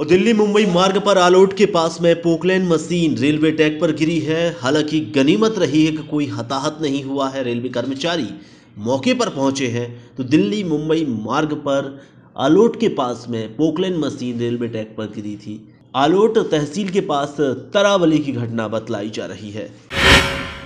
और दिल्ली मुंबई मार्ग पर आलोट के पास में पोकलैंड मशीन रेलवे ट्रैक पर गिरी है हालांकि गनीमत रही है कि कोई हताहत नहीं हुआ है रेलवे कर्मचारी मौके पर पहुंचे हैं तो दिल्ली मुंबई मार्ग पर आलोट के पास में पोकलैंड मशीन रेलवे ट्रैक पर गिरी थी आलोट तहसील के पास तरावली की घटना बतलाई जा रही है